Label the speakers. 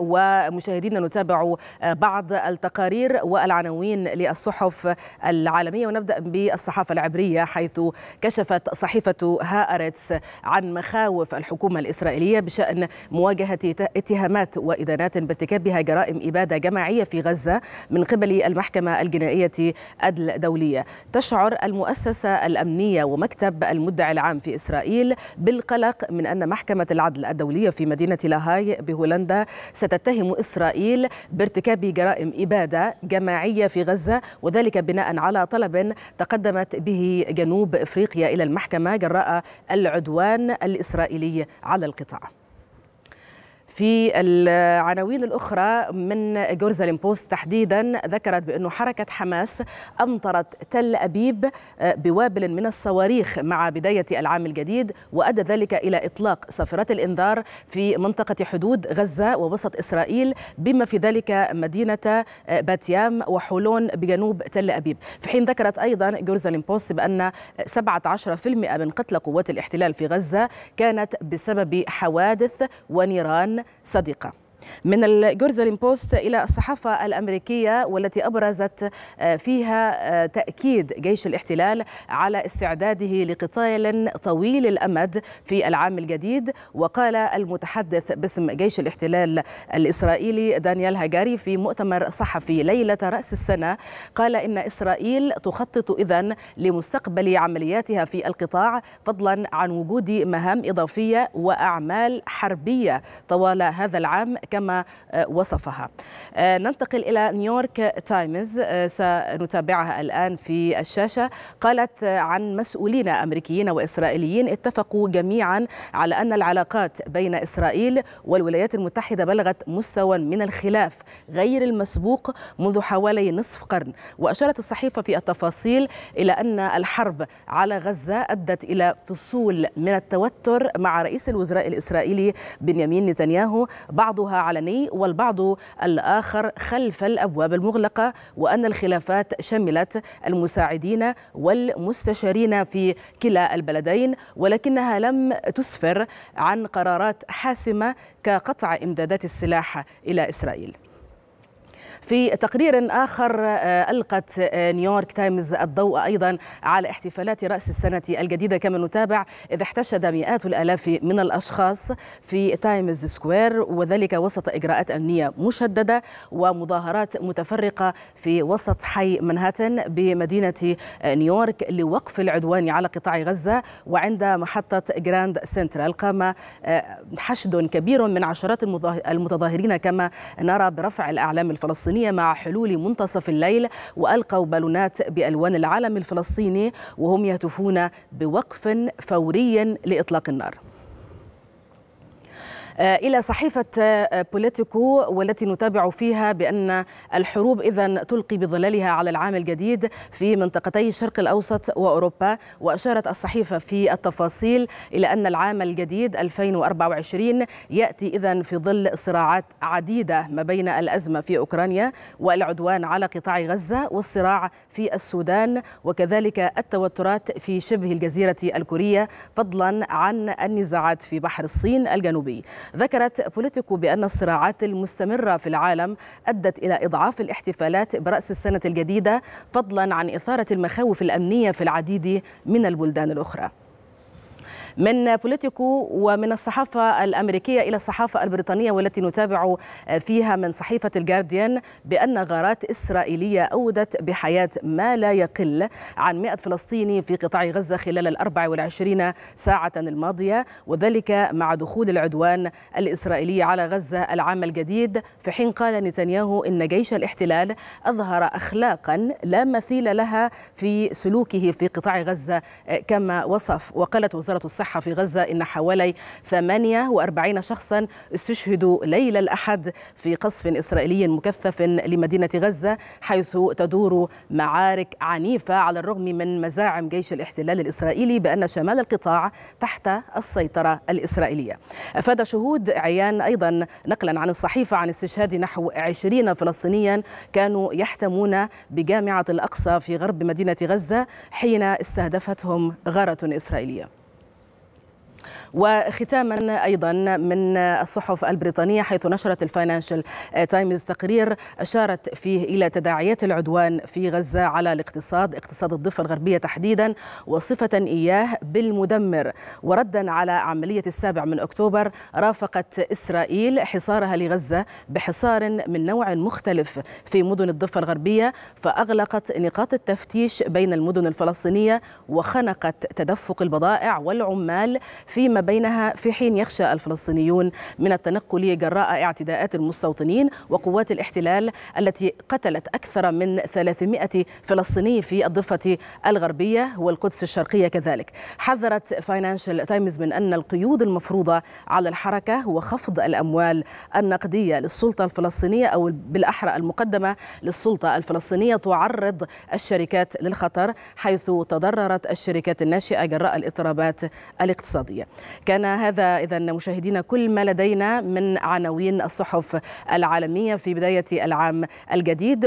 Speaker 1: ومشاهدينا نتابع آه، بعض التقارير والعناوين للصحف العالمية ونبدأ بالصحافة العبرية حيث كشفت صحيفة هارتس عن مخاوف الحكومة الإسرائيلية بشأن مواجهة اتهامات وإدانات بارتكابها جرائم إبادة جماعية في غزة من قبل المحكمة الجنائية الدوليه تشعر المؤسسة الأمنية ومكتب المدعي العام في إسرائيل بالقلق من أن محكمة العدل الدولية في مدينة لاهاي بهولندا ستتهم إسرائيل بارتكاب جرائم إبادة جماعية في غزة وذلك بناء على طلب تقدمت به جنوب إفريقيا إلى المحكمة جراء العدوان الإسرائيلي على القطاع في العناوين الأخرى من جورزالين بوست تحديدا ذكرت بأنه حركة حماس أمطرت تل أبيب آه، بوابل من الصواريخ مع بداية العام الجديد وأدى ذلك إلى إطلاق صافرات الإنذار في منطقة حدود غزة ووسط إسرائيل بما في ذلك مدينة آه، باتيام وحولون بجنوب تل أبيب في حين ذكرت أيضا جورزالين بوست بأن 17% من قتلى قوات الاحتلال في غزة كانت بسبب حوادث ونيران صديقه من الجورزالين بوست إلى الصحافة الأمريكية والتي أبرزت آه، فيها آه، تأكيد جيش الاحتلال على استعداده لقتال طويل الأمد في العام الجديد وقال المتحدث باسم جيش الاحتلال الإسرائيلي دانيال هاجاري في مؤتمر صحفي ليلة رأس السنة قال إن إسرائيل تخطط إذن لمستقبل عملياتها في القطاع فضلا عن وجود مهام إضافية وأعمال حربية طوال هذا العام كما كما آه، وصفها آه، ننتقل إلى نيويورك تايمز آه، سنتابعها الآن في الشاشة قالت عن مسؤولين أمريكيين وإسرائيليين اتفقوا جميعا على أن العلاقات بين إسرائيل والولايات المتحدة بلغت مستوى من الخلاف غير المسبوق منذ حوالي نصف قرن وأشارت الصحيفة في التفاصيل إلى أن الحرب على غزة أدت إلى فصول من التوتر مع رئيس الوزراء الإسرائيلي بنيامين نتنياهو بعضها علني والبعض الآخر خلف الأبواب المغلقة وأن الخلافات شملت المساعدين والمستشارين في كلا البلدين ولكنها لم تسفر عن قرارات حاسمة كقطع إمدادات السلاح إلى إسرائيل في تقرير آخر آه، ألقت آه، نيويورك تايمز الضوء أيضا على احتفالات رأس السنة الجديدة كما نتابع إذ احتشد مئات الآلاف من الأشخاص في تايمز سكوير وذلك وسط إجراءات أمنية مشددة ومظاهرات متفرقة في وسط حي منهاتن بمدينة آه، نيويورك لوقف العدوان على قطاع غزة وعند محطة جراند سنترال قام حشد كبير من عشرات المتظاهرين كما نرى برفع الأعلام الفلسطينية الفلسطينية مع حلول منتصف الليل وألقوا بالونات بألوان العلم الفلسطيني وهم يهتفون بوقف فوري لإطلاق النار آه، إلى صحيفة آه، بوليتيكو والتي نتابع فيها بأن الحروب إذا تلقي بظلالها على العام الجديد في منطقتي الشرق الأوسط وأوروبا وأشارت الصحيفة في التفاصيل إلى أن العام الجديد 2024 يأتي إذا في ظل صراعات عديدة ما بين الأزمة في أوكرانيا والعدوان على قطاع غزة والصراع في السودان وكذلك التوترات في شبه الجزيرة الكورية فضلا عن النزاعات في بحر الصين الجنوبي ذكرت بوليتيكو بأن الصراعات المستمرة في العالم أدت إلى إضعاف الاحتفالات برأس السنة الجديدة فضلا عن إثارة المخاوف الأمنية في العديد من البلدان الأخرى من بوليتيكو ومن الصحافة الأمريكية إلى الصحافة البريطانية والتي نتابع فيها من صحيفة الجارديان بأن غارات إسرائيلية أودت بحياة ما لا يقل عن 100 فلسطيني في قطاع غزة خلال ال 24 ساعة الماضية وذلك مع دخول العدوان الإسرائيلي على غزة العام الجديد في حين قال نتنياهو إن جيش الاحتلال أظهر أخلاقا لا مثيل لها في سلوكه في قطاع غزة كما وصف وقالت وزارة الصحة الصحة في غزة إن حوالي 48 شخصا استشهدوا ليلة الأحد في قصف إسرائيلي مكثف لمدينة غزة حيث تدور معارك عنيفة على الرغم من مزاعم جيش الاحتلال الإسرائيلي بأن شمال القطاع تحت السيطرة الإسرائيلية أفاد شهود عيان أيضا نقلا عن الصحيفة عن استشهاد نحو 20 فلسطينيا كانوا يحتمون بجامعة الأقصى في غرب مدينة غزة حين استهدفتهم غارة إسرائيلية وختاما أيضا من الصحف البريطانية حيث نشرت الفاينانشال تايمز تقرير أشارت فيه إلى تداعيات العدوان في غزة على الاقتصاد اقتصاد الضفة الغربية تحديدا وصفة إياه بالمدمر وردا على عملية السابع من أكتوبر رافقت إسرائيل حصارها لغزة بحصار من نوع مختلف في مدن الضفة الغربية فأغلقت نقاط التفتيش بين المدن الفلسطينية وخنقت تدفق البضائع والعمال فيما بينها في حين يخشى الفلسطينيون من التنقل جراء اعتداءات المستوطنين وقوات الاحتلال التي قتلت أكثر من 300 فلسطيني في الضفة الغربية والقدس الشرقية كذلك حذرت فاينانشال تايمز من أن القيود المفروضة على الحركة وخفض الأموال النقدية للسلطة الفلسطينية أو بالأحرى المقدمة للسلطة الفلسطينية تعرض الشركات للخطر حيث تضررت الشركات الناشئة جراء الاضطرابات الاقتصادية كان هذا إذا مشاهدينا كل ما لدينا من عناوين الصحف العالمية في بداية العام الجديد